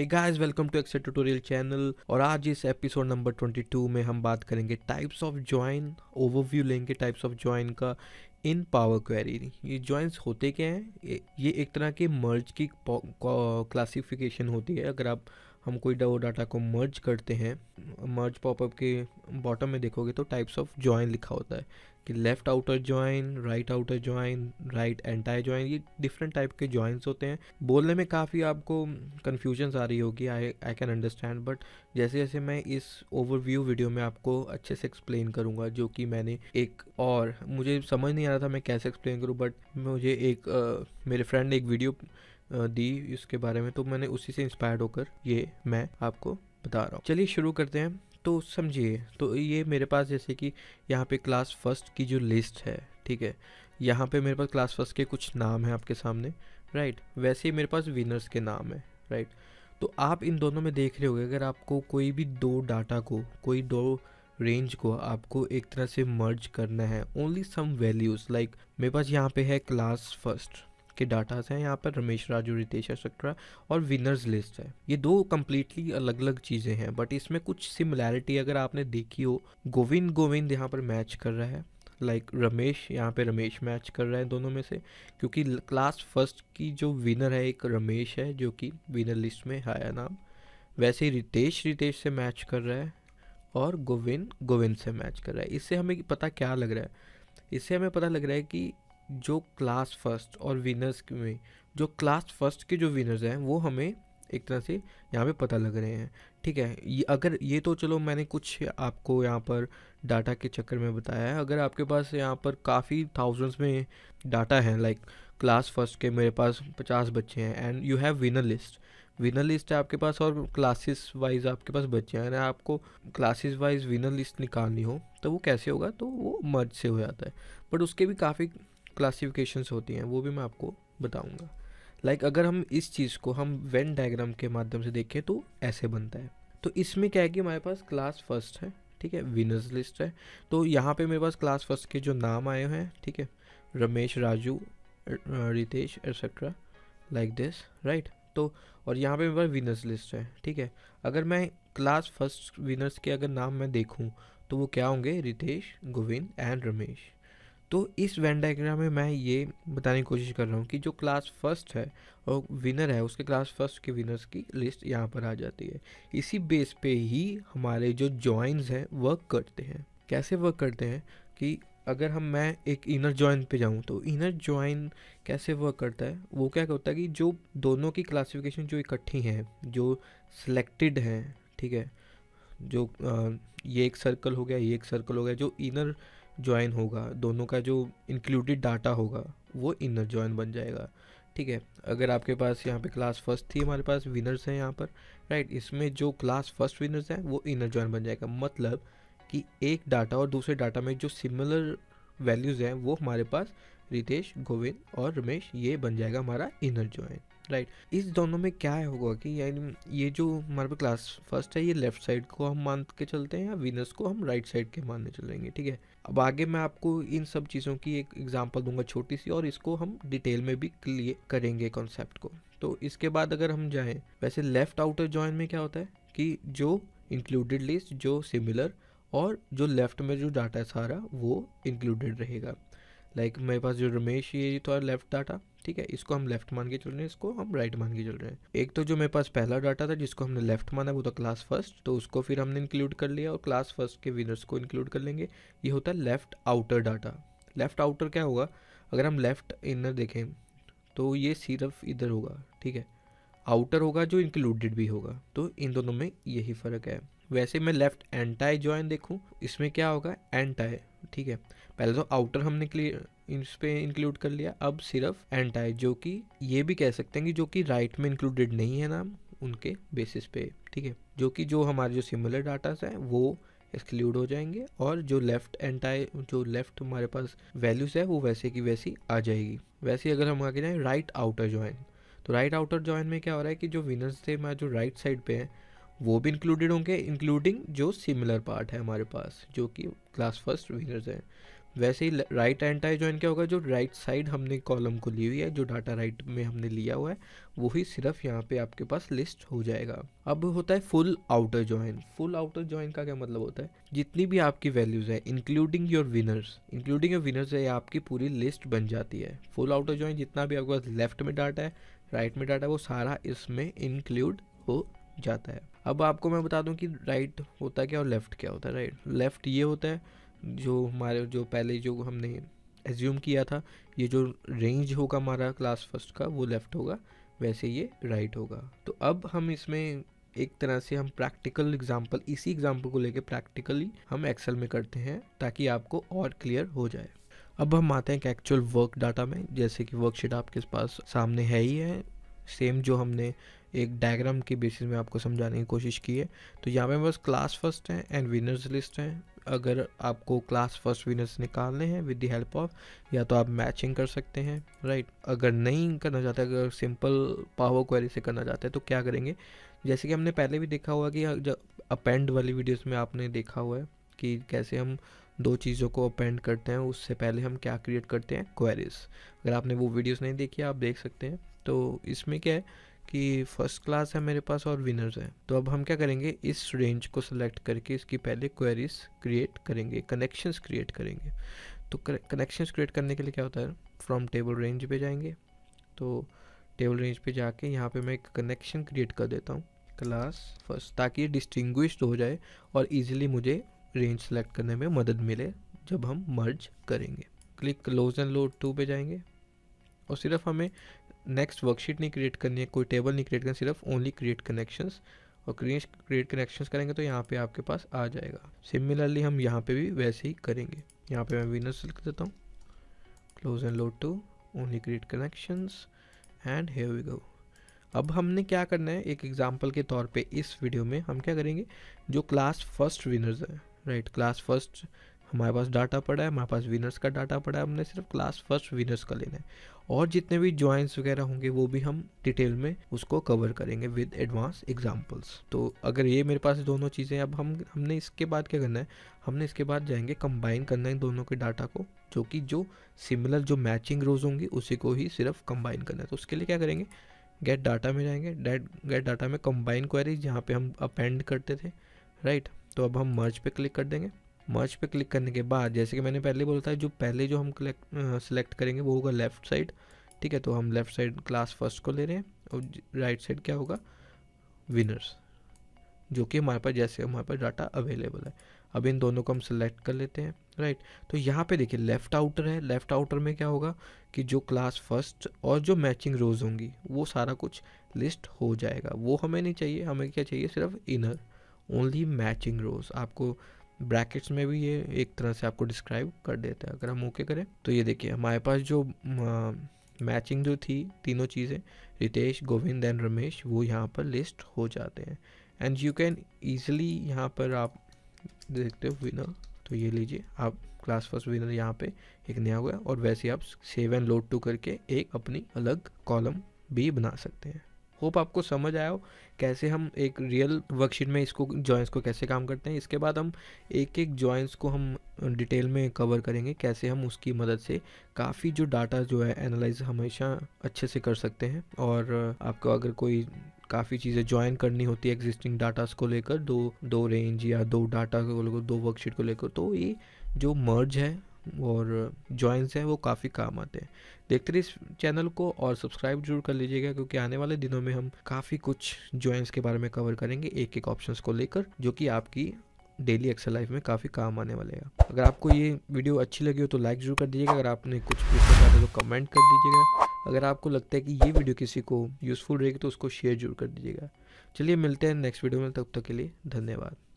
hey guys welcome to Excel tutorial channel और आज इस एपिसोड नंबर 22 में हम बात करेंगे टाइप्स ऑफ ज्वाइन ओवरव्यू लेंगे टाइप्स ऑफ ज्वाइन का इन पावर क्वेरी ये ज्वाइंस होते क्या हैं ये एक तरह के मर्ज की क्लासिफिकेशन होती है अगर आप हम कोई वो डाटा को मर्ज करते हैं मर्ज पॉपअप के बॉटम में देखोगे तो टाइप्स ऑफ ज्वाइन लिखा होता है कि left outer join right outer join right anti join ये डिफरेंट टाइप के ज्वाइंस होते हैं बोलने में काफ़ी आपको कन्फ्यूजन्स आ रही होगी I I can understand but जैसे जैसे मैं इस ओवरव्यू वीडियो में आपको अच्छे से एक्सप्लेन करूँगा जो कि मैंने एक और मुझे समझ नहीं आ रहा था मैं कैसे एक्सप्लेन करूँ बट मुझे एक uh, मेरे फ्रेंड ने एक वीडियो दी इसके बारे में तो मैंने उसी से इंस्पायर्ड होकर ये मैं आपको बता रहा हूँ चलिए शुरू करते हैं तो समझिए तो ये मेरे पास जैसे कि यहाँ पे क्लास फर्स्ट की जो लिस्ट है ठीक है यहाँ पे मेरे पास क्लास फर्स्ट के कुछ नाम हैं आपके सामने राइट वैसे ही मेरे पास विनर्स के नाम है राइट तो आप इन दोनों में देख रहे होंगे अगर आपको कोई भी दो डाटा को कोई दो रेंज को आपको एक तरह से मर्ज करना है ओनली सम वैल्यूज़ लाइक मेरे पास यहाँ पे है क्लास फर्स्ट के डाटास हैं यहाँ पर रमेश राजू रितेश एक्सेट्रा और विनर्स लिस्ट है ये दो कम्प्लीटली अलग अलग चीज़ें हैं बट इसमें कुछ सिमिलैरिटी अगर आपने देखी हो गोविंद गोविंद यहाँ पर मैच कर रहा है लाइक like रमेश यहाँ पे रमेश मैच कर रहे हैं दोनों में से क्योंकि क्लास फर्स्ट की जो विनर है एक रमेश है जो कि विनर लिस्ट में है नाम वैसे ही रितेश रितेश से मैच कर रहा है और गोविंद गोविंद से मैच कर रहा है इससे हमें पता क्या लग रहा है इससे हमें पता लग रहा है कि जो क्लास फर्स्ट और विनर्स में जो क्लास फर्स्ट के जो विनर्स हैं वो हमें एक तरह से यहाँ पे पता लग रहे हैं ठीक है ये अगर ये तो चलो मैंने कुछ आपको यहाँ पर डाटा के चक्कर में बताया है अगर आपके पास यहाँ पर काफ़ी थाउजेंड्स में डाटा है लाइक क्लास फर्स्ट के मेरे पास पचास बच्चे हैं and you have winner list winner list है आपके पास और क्लासेस वाइज आपके पास बच्चे हैं आपको क्लासेस वाइज विनर लिस्ट निकालनी हो तो वो कैसे होगा तो वो मर्ज से हो जाता है बट उसके भी काफ़ी क्लासिफिकेशंस होती हैं वो भी मैं आपको बताऊंगा लाइक like अगर हम इस चीज़ को हम वेन डायग्राम के माध्यम से देखें तो ऐसे बनता है तो इसमें क्या है कि हमारे पास क्लास फर्स्ट है ठीक है विनर्स लिस्ट है तो यहाँ पे मेरे पास क्लास फर्स्ट के जो नाम आए हैं ठीक है Ramesh Raju Ritesh etcetera like this right तो और यहाँ पे मेरे पास विनर्स लिस्ट है ठीक है अगर मैं क्लास फर्स्ट विनर्स के अगर नाम मैं देखूँ तो वो क्या होंगे रितेश गोविंद एंड रमेश तो इस वैन डायग्राम में मैं ये बताने की कोशिश कर रहा हूँ कि जो क्लास फर्स्ट है और विनर है उसके क्लास फर्स्ट के विनर्स की लिस्ट यहाँ पर आ जाती है इसी बेस पे ही हमारे जो जॉइंस हैं वर्क करते हैं कैसे वर्क करते हैं कि अगर हम मैं एक इनर जॉइन पे जाऊँ तो इनर जॉइन कैसे वर्क करता है वो क्या होता है कि जो दोनों की क्लासिफिकेशन जो इकट्ठी हैं जो सिलेक्टेड हैं ठीक है जो आ, ये एक सर्कल हो गया ये एक सर्कल हो गया जो इनर ज्वाइन होगा दोनों का जो इंक्लूडेड डाटा होगा वो इनर ज्वाइन बन जाएगा ठीक है अगर आपके पास यहाँ पे क्लास फर्स्ट थी हमारे पास विनर्स हैं यहाँ पर राइट इसमें जो क्लास फर्स्ट विनर्स हैं वो इनर ज्वाइन बन जाएगा मतलब कि एक डाटा और दूसरे डाटा में जो सिमिलर वैल्यूज़ हैं वो हमारे पास रितेश गोविंद और रमेश ये बन जाएगा हमारा इनर ज्वाइन राइट इस दोनों में क्या होगा कि यानी ये जो हमारे पास क्लास फर्स्ट है ये लेफ्ट साइड को हम मान के चलते हैं या विनर्स को हम राइट right साइड के मानने चलेंगे ठीक है अब आगे मैं आपको इन सब चीज़ों की एक एग्जांपल दूंगा छोटी सी और इसको हम डिटेल में भी क्लियर करेंगे कॉन्सेप्ट को तो इसके बाद अगर हम जाएँ वैसे लेफ़्ट आउटर जॉइन में क्या होता है कि जो इंक्लूडेड लिस्ट जो सिमिलर और जो लेफ़्ट में जो डाटा है सारा वो इंक्लूडेड रहेगा लाइक like, मेरे पास जो रमेश ये था लेफ्ट डाटा ठीक है इसको हम लेफ्ट मान के चल रहे हैं इसको हम राइट मान के चल रहे हैं एक तो जो मेरे पास पहला डाटा था जिसको हमने लेफ्ट माना वो था क्लास फर्स्ट तो उसको फिर हमने इंक्लूड कर लिया और क्लास फर्स्ट के विनर्स को इंक्लूड कर लेंगे ये होता है left outer data left outer क्या होगा अगर हम लेफ्ट इनर देखें तो ये सिर्फ इधर होगा ठीक है आउटर होगा जो इंक्लूडेड भी होगा तो इन दोनों में यही फ़र्क है वैसे मैं लेफ्ट एंटाई ज्वाइन देखूँ इसमें क्या होगा एंटाई ठीक है पहले तो आउटर हमने इस पर इंक्लूड कर लिया अब सिर्फ एंटाई जो कि ये भी कह सकते हैं कि जो कि राइट में इंक्लूडेड नहीं है नाम उनके बेसिस पे ठीक है जो कि जो हमारे जो सिमिलर डाटास हैं वो एक्सक्लूड हो जाएंगे और जो लेफ्ट एंटाई जो लेफ्ट हमारे पास वैल्यूज़ है वो वैसे की वैसी आ जाएगी वैसे अगर हम आगे जाएँ राइट आउटर ज्वाइन तो राइट आउटर ज्वाइन में क्या हो रहा है कि जो विनर्स थे हमारे जो राइट साइड पे हैं वो भी इंक्लूडेड होंगे इंक्लूडिंग जो सिमिलर पार्ट है हमारे पास जो कि क्लास फर्स्ट विनर्स हैं वैसे ही राइट एंड टाई ज्वाइन क्या होगा जो राइट साइड हमने कॉलम को ली हुई है जो डाटा राइट में हमने लिया हुआ है वही सिर्फ यहाँ पे आपके पास लिस्ट हो जाएगा अब होता है full outer join full outer join का क्या मतलब होता है जितनी भी आपकी वैल्यूज है including your winners including your winners है आपकी पूरी लिस्ट बन जाती है फुल आउटर ज्वाइन जितना भी आपके पास लेफ्ट में डाटा है राइट में डाटा है वो सारा इसमें इंक्लूड हो जाता है अब आपको मैं बता दूं कि राइट होता क्या और लेफ़्ट क्या होता है राइट लेफ़्ट ये होता है जो हमारे जो पहले जो हमने एज्यूम किया था ये जो रेंज होगा हमारा क्लास फर्स्ट का वो लेफ़्ट होगा वैसे ये राइट होगा तो अब हम इसमें एक तरह से हम प्रैक्टिकल एग्जाम्पल इसी एग्जाम्पल को लेके प्रैक्टिकली हम एक्सेल में करते हैं ताकि आपको और क्लियर हो जाए अब हम आते हैं एक्चुअल वर्क डाटा में जैसे कि वर्कशीट आपके पास सामने है ही है सेम जो हमने एक डायग्राम के बेसिस में आपको समझाने की कोशिश की है तो यहाँ पे बस क्लास फर्स्ट है एंड विनर्स लिस्ट है अगर आपको क्लास फर्स्ट विनर्स निकालने हैं विद द हेल्प ऑफ या तो आप मैचिंग कर सकते हैं राइट अगर नहीं करना चाहते अगर सिंपल पावर क्वेरी से करना चाहते हैं तो क्या करेंगे जैसे कि हमने पहले भी देखा हुआ कि जब अपेंड वाली वीडियोस में आपने देखा हुआ है कि कैसे हम दो चीज़ों को अपेंड करते हैं उससे पहले हम क्या क्रिएट करते हैं क्वेरीज अगर आपने वो वीडियोस नहीं देखी आप देख सकते हैं तो इसमें क्या है कि फर्स्ट क्लास है मेरे पास और विनर्स हैं तो अब हम क्या करेंगे इस रेंज को सिलेक्ट करके इसकी पहले क्वेरीज क्रिएट करेंगे कनेक्शंस क्रिएट करेंगे तो कनेक्शंस क्रिएट करने के लिए क्या होता है फ्रॉम टेबल रेंज पे जाएंगे तो टेबल रेंज पे जाके यहाँ पे मैं एक कनेक्शन क्रिएट कर देता हूँ क्लास फर्स्ट ताकि ये डिस्टिंग्विश हो जाए और इजीली मुझे रेंज सेलेक्ट करने में मदद मिले जब हम मर्ज करेंगे click close and load to पे जाएंगे और सिर्फ हमें नेक्स्ट वर्कशीट नहीं क्रिएट करनी है कोई टेबल नहीं क्रिएट करना सिर्फ ओनली क्रिएट कनेक्शंस और क्रिएट क्रिएट कनेक्शंस करेंगे तो यहाँ पे आपके पास आ जाएगा सिमिलरली हम यहाँ पे भी वैसे ही करेंगे यहाँ पे मैं विनर्स लिख देता हूँ close and load to only create connections and here we go अब हमने क्या करना है एक एग्जाम्पल के तौर पर इस वीडियो में हम क्या करेंगे जो क्लास फर्स्ट विनर्स है राइट क्लास फर्स्ट हमारे पास डाटा पड़ा है हमारे पास विनर्स का डाटा पड़ा है हमने सिर्फ क्लास फर्स्ट विनर्स का लेना है और जितने भी ज्वाइंट्स वगैरह होंगे वो भी हम डिटेल में उसको कवर करेंगे विद एडवांस एग्जांपल्स तो अगर ये मेरे पास दोनों चीज़ें अब हम हमने इसके बाद क्या करना है हमने इसके बाद जाएंगे कंबाइन करना है दोनों के डाटा को जो कि जो सिमिलर जो मैचिंग रोज होंगी उसी को ही सिर्फ कंबाइन करना है तो उसके लिए क्या करेंगे गेट डाटा में जाएंगे गेट डाटा में कंबाइन क्वेरीज जहाँ पे हम अपेंड करते थे राइट तो अब हम मर्ज पे क्लिक कर देंगे मर्ज पे क्लिक करने के बाद जैसे कि मैंने पहले बोला था जो पहले जो हम कलेक्ट सेलेक्ट करेंगे वो होगा लेफ़्ट साइड ठीक है तो हम लेफ़्ट साइड क्लास फर्स्ट को ले रहे हैं और राइट साइड क्या होगा विनर्स जो कि हमारे पास जैसे हमारे पास डाटा अवेलेबल है अब इन दोनों को हम सेलेक्ट कर लेते हैं राइट तो यहाँ पे देखिए लेफ़्ट आउटर है लेफ़्ट आउटर में क्या होगा कि जो क्लास फर्स्ट और जो मैचिंग रोज़ होंगी वो सारा कुछ लिस्ट हो जाएगा वो हमें नहीं चाहिए हमें क्या चाहिए सिर्फ इनर ओनली मैचिंग रोज़ आपको ब्रैकेट्स में भी ये एक तरह से आपको डिस्क्राइब कर देता है अगर हम ओके करें तो ये देखिए हमारे पास जो मैचिंग जो थी तीनों चीज़ें रितेश गोविंद एंड रमेश वो यहाँ पर लिस्ट हो जाते हैं एंड यू कैन ईजिली यहाँ पर आप देखते हो विनर तो ये लीजिए आप क्लास फर्स्ट विनर यहाँ पे एक नया हुआ और वैसे आप सेव एंड लोड टू करके एक अपनी अलग कॉलम भी बना सकते हैं होप आपको समझ आया हो कैसे हम एक रियल वर्कशीट में इसको जॉइंट्स को कैसे काम करते हैं इसके बाद हम एक एक जॉइंट्स को हम डिटेल में कवर करेंगे कैसे हम उसकी मदद से काफ़ी जो डाटा जो है एनालाइज हमेशा अच्छे से कर सकते हैं और आपको अगर कोई काफ़ी चीज़ें ज्वाइन करनी होती है एग्जिस्टिंग डाटास को लेकर दो दो रेंज या दो डाटा को लेकर दो वर्कशीट को लेकर तो ये जो मर्ज है और जॉइंट्स हैं वो काफ़ी काम आते हैं देखते रहिए इस चैनल को और सब्सक्राइब जरूर कर लीजिएगा क्योंकि आने वाले दिनों में हम काफ़ी कुछ जॉइंट्स के बारे में कवर करेंगे एक एक ऑप्शन को लेकर जो कि आपकी डेली एक्सल लाइफ में काफ़ी काम आने वाले हैं अगर आपको ये वीडियो अच्छी लगी हो तो लाइक जरूर कर दीजिएगा अगर आपने कुछ पूछना चाहते तो कमेंट कर दीजिएगा अगर आपको लगता है कि ये वीडियो किसी को यूज़फुल रहेगी तो उसको शेयर जरूर कर दीजिएगा चलिए मिलते हैं नेक्स्ट वीडियो में तब तक के लिए धन्यवाद